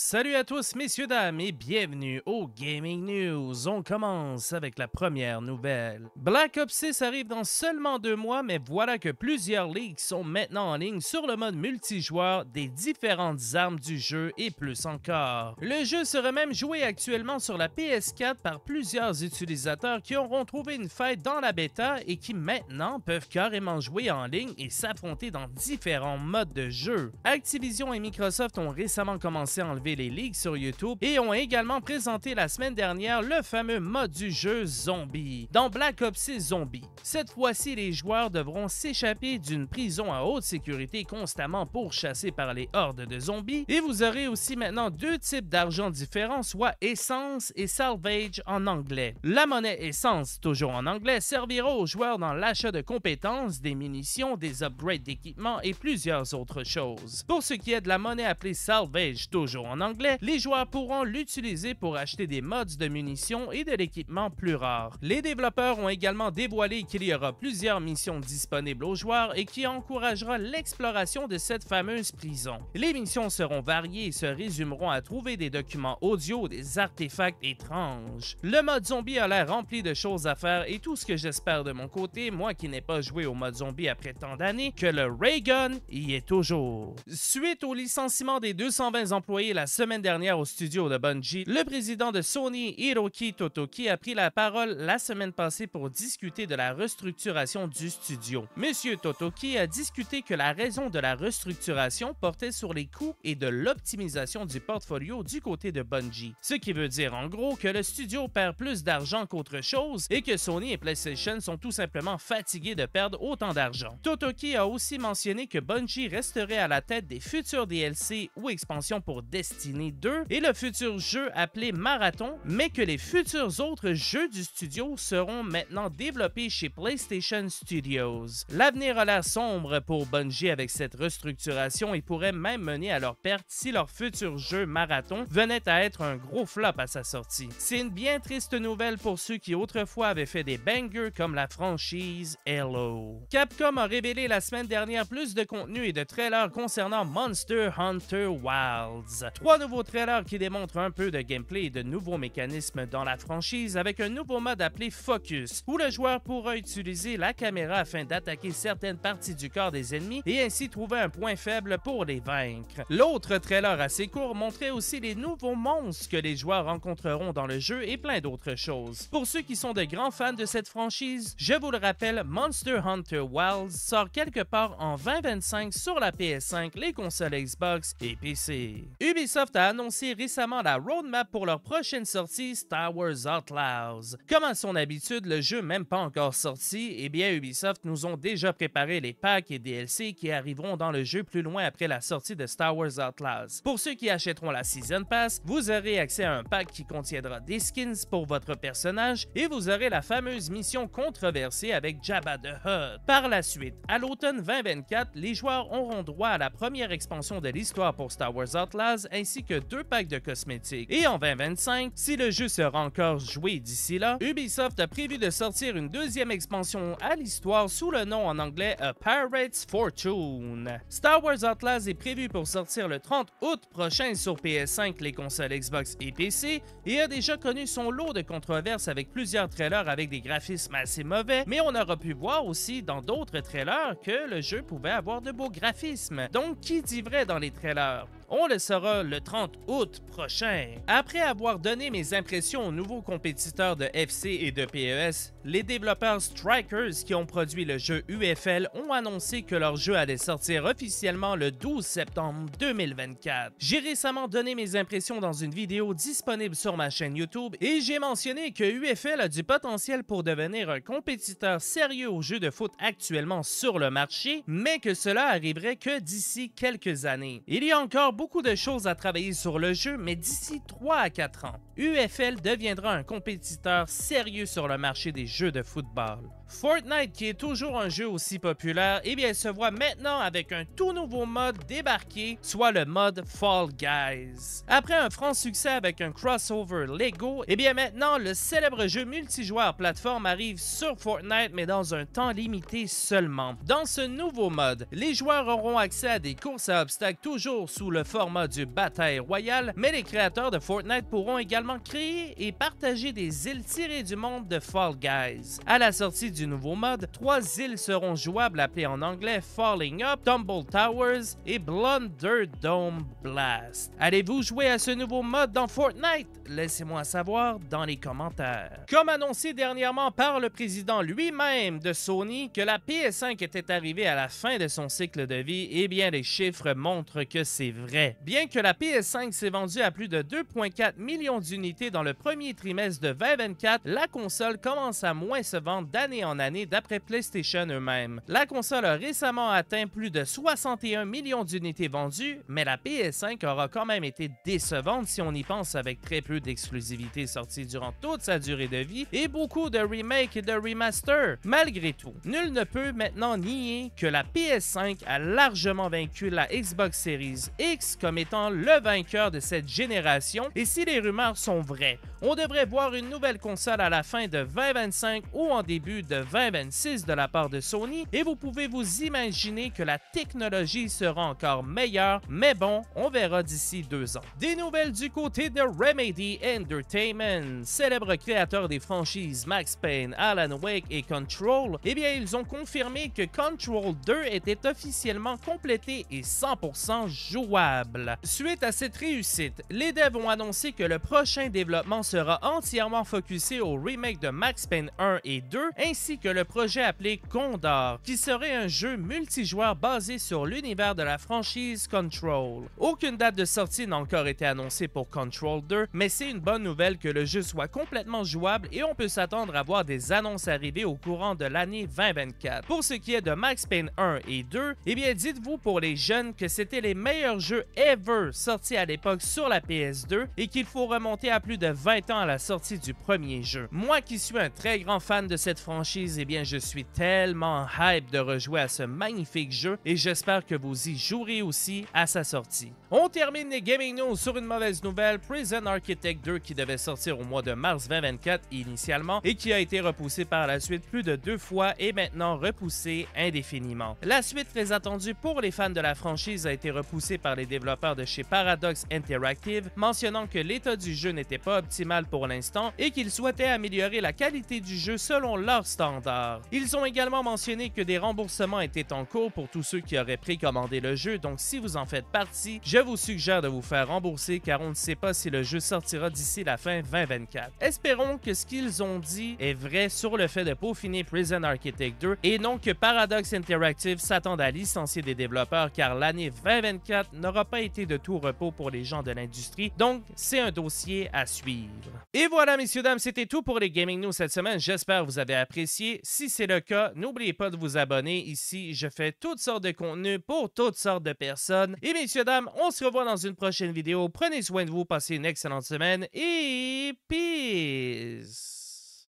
Salut à tous, messieurs, dames, et bienvenue au Gaming News. On commence avec la première nouvelle. Black Ops 6 arrive dans seulement deux mois, mais voilà que plusieurs leaks sont maintenant en ligne sur le mode multijoueur des différentes armes du jeu et plus encore. Le jeu serait même joué actuellement sur la PS4 par plusieurs utilisateurs qui auront trouvé une faille dans la bêta et qui maintenant peuvent carrément jouer en ligne et s'affronter dans différents modes de jeu. Activision et Microsoft ont récemment commencé à enlever les ligues sur YouTube et ont également présenté la semaine dernière le fameux mode du jeu Zombie dans Black Ops 6 Zombie. Cette fois-ci, les joueurs devront s'échapper d'une prison à haute sécurité constamment pourchassée par les hordes de zombies et vous aurez aussi maintenant deux types d'argent différents, soit essence et salvage en anglais. La monnaie essence, toujours en anglais, servira aux joueurs dans l'achat de compétences, des munitions, des upgrades d'équipement et plusieurs autres choses. Pour ce qui est de la monnaie appelée salvage, toujours en en anglais, les joueurs pourront l'utiliser pour acheter des mods de munitions et de l'équipement plus rare. Les développeurs ont également dévoilé qu'il y aura plusieurs missions disponibles aux joueurs et qui encouragera l'exploration de cette fameuse prison. Les missions seront variées et se résumeront à trouver des documents audio, des artefacts étranges. Le mode zombie a l'air rempli de choses à faire et tout ce que j'espère de mon côté, moi qui n'ai pas joué au mode zombie après tant d'années, que le Raygun y est toujours. Suite au licenciement des 220 employés la semaine dernière au studio de Bungie, le président de Sony, Hiroki Totoki, a pris la parole la semaine passée pour discuter de la restructuration du studio. Monsieur Totoki a discuté que la raison de la restructuration portait sur les coûts et de l'optimisation du portfolio du côté de Bungie. Ce qui veut dire en gros que le studio perd plus d'argent qu'autre chose et que Sony et PlayStation sont tout simplement fatigués de perdre autant d'argent. Totoki a aussi mentionné que Bungie resterait à la tête des futurs DLC ou expansions pour Destiny Destiny 2 et le futur jeu appelé Marathon, mais que les futurs autres jeux du studio seront maintenant développés chez PlayStation Studios. L'avenir a l'air sombre pour Bungie avec cette restructuration et pourrait même mener à leur perte si leur futur jeu Marathon venait à être un gros flop à sa sortie. C'est une bien triste nouvelle pour ceux qui autrefois avaient fait des bangers comme la franchise Hello. Capcom a révélé la semaine dernière plus de contenu et de trailers concernant Monster Hunter Wilds. Trois nouveaux trailers qui démontrent un peu de gameplay et de nouveaux mécanismes dans la franchise avec un nouveau mode appelé Focus, où le joueur pourra utiliser la caméra afin d'attaquer certaines parties du corps des ennemis et ainsi trouver un point faible pour les vaincre. L'autre trailer assez court montrait aussi les nouveaux monstres que les joueurs rencontreront dans le jeu et plein d'autres choses. Pour ceux qui sont de grands fans de cette franchise, je vous le rappelle, Monster Hunter Wilds sort quelque part en 2025 sur la PS5, les consoles Xbox et PC. Ubisoft Ubisoft a annoncé récemment la roadmap pour leur prochaine sortie Star Wars Outlaws. Comme à son habitude, le jeu même pas encore sorti, et eh bien Ubisoft nous ont déjà préparé les packs et DLC qui arriveront dans le jeu plus loin après la sortie de Star Wars Outlaws. Pour ceux qui achèteront la Season Pass, vous aurez accès à un pack qui contiendra des skins pour votre personnage et vous aurez la fameuse mission controversée avec Jabba the Hutt. Par la suite, à l'automne 2024, les joueurs auront droit à la première expansion de l'histoire pour Star Wars Outlaws ainsi que deux packs de cosmétiques. Et en 2025, si le jeu sera encore joué d'ici là, Ubisoft a prévu de sortir une deuxième expansion à l'histoire sous le nom en anglais A Pirate's Fortune. Star Wars Atlas est prévu pour sortir le 30 août prochain sur PS5, les consoles Xbox et PC, et a déjà connu son lot de controverses avec plusieurs trailers avec des graphismes assez mauvais, mais on aura pu voir aussi dans d'autres trailers que le jeu pouvait avoir de beaux graphismes. Donc qui dit vrai dans les trailers on le saura le 30 août prochain. Après avoir donné mes impressions aux nouveaux compétiteurs de FC et de PES, les développeurs Strikers qui ont produit le jeu UFL ont annoncé que leur jeu allait sortir officiellement le 12 septembre 2024. J'ai récemment donné mes impressions dans une vidéo disponible sur ma chaîne YouTube et j'ai mentionné que UFL a du potentiel pour devenir un compétiteur sérieux aux jeux de foot actuellement sur le marché, mais que cela arriverait que d'ici quelques années. Il y a encore beaucoup de choses à travailler sur le jeu, mais d'ici 3 à 4 ans, UFL deviendra un compétiteur sérieux sur le marché des jeux de football. Fortnite, qui est toujours un jeu aussi populaire, eh bien, se voit maintenant avec un tout nouveau mode débarqué, soit le mode Fall Guys. Après un franc succès avec un crossover Lego, et eh bien, maintenant, le célèbre jeu multijoueur plateforme arrive sur Fortnite, mais dans un temps limité seulement. Dans ce nouveau mode, les joueurs auront accès à des courses à obstacles toujours sous le format du bataille royale, mais les créateurs de Fortnite pourront également créer et partager des îles tirées du monde de Fall Guys. À la sortie du nouveau mode, trois îles seront jouables appelées en anglais Falling Up, Tumble Towers et Dome Blast. Allez-vous jouer à ce nouveau mode dans Fortnite? Laissez-moi savoir dans les commentaires. Comme annoncé dernièrement par le président lui-même de Sony que la PS5 était arrivée à la fin de son cycle de vie, eh bien les chiffres montrent que c'est vrai. Bien que la PS5 s'est vendue à plus de 2,4 millions d'unités dans le premier trimestre de 2024, la console commence à moins se vendre d'année en en année d'après PlayStation eux-mêmes. La console a récemment atteint plus de 61 millions d'unités vendues, mais la PS5 aura quand même été décevante si on y pense avec très peu d'exclusivités sorties durant toute sa durée de vie et beaucoup de remakes et de remasters. Malgré tout, nul ne peut maintenant nier que la PS5 a largement vaincu la Xbox Series X comme étant le vainqueur de cette génération et si les rumeurs sont vraies, on devrait voir une nouvelle console à la fin de 2025 ou en début de 2026 de la part de Sony et vous pouvez vous imaginer que la technologie sera encore meilleure, mais bon, on verra d'ici deux ans. Des nouvelles du côté de Remedy Entertainment, célèbre créateur des franchises Max Payne, Alan Wake et Control, eh bien ils ont confirmé que Control 2 était officiellement complété et 100% jouable. Suite à cette réussite, les devs ont annoncé que le prochain développement sera entièrement focusé au remake de Max Payne 1 et 2 ainsi que le projet appelé Condor, qui serait un jeu multijoueur basé sur l'univers de la franchise Control. Aucune date de sortie n'a encore été annoncée pour Control 2, mais c'est une bonne nouvelle que le jeu soit complètement jouable et on peut s'attendre à voir des annonces arriver au courant de l'année 2024. Pour ce qui est de Max Payne 1 et 2, eh bien dites-vous pour les jeunes que c'était les meilleurs jeux ever sortis à l'époque sur la PS2 et qu'il faut remonter à plus de 20 ans à la sortie du premier jeu. Moi qui suis un très grand fan de cette franchise, et eh bien je suis tellement hype de rejouer à ce magnifique jeu et j'espère que vous y jouerez aussi à sa sortie. On termine les gaming news sur une mauvaise nouvelle, Prison Architect 2 qui devait sortir au mois de mars 2024 initialement et qui a été repoussé par la suite plus de deux fois et maintenant repoussé indéfiniment. La suite très attendue pour les fans de la franchise a été repoussée par les développeurs de chez Paradox Interactive, mentionnant que l'état du jeu n'était pas optimal pour l'instant et qu'ils souhaitaient améliorer la qualité du jeu selon leur standard ils ont également mentionné que des remboursements étaient en cours pour tous ceux qui auraient précommandé le jeu, donc si vous en faites partie, je vous suggère de vous faire rembourser car on ne sait pas si le jeu sortira d'ici la fin 2024. Espérons que ce qu'ils ont dit est vrai sur le fait de peaufiner Prison Architect 2 et non que Paradox Interactive s'attend à licencier des développeurs car l'année 2024 n'aura pas été de tout repos pour les gens de l'industrie, donc c'est un dossier à suivre. Et voilà messieurs dames, c'était tout pour les Gaming News cette semaine, j'espère que vous avez appris. Si c'est le cas, n'oubliez pas de vous abonner. Ici, je fais toutes sortes de contenus pour toutes sortes de personnes. Et messieurs, dames, on se revoit dans une prochaine vidéo. Prenez soin de vous, passez une excellente semaine et peace!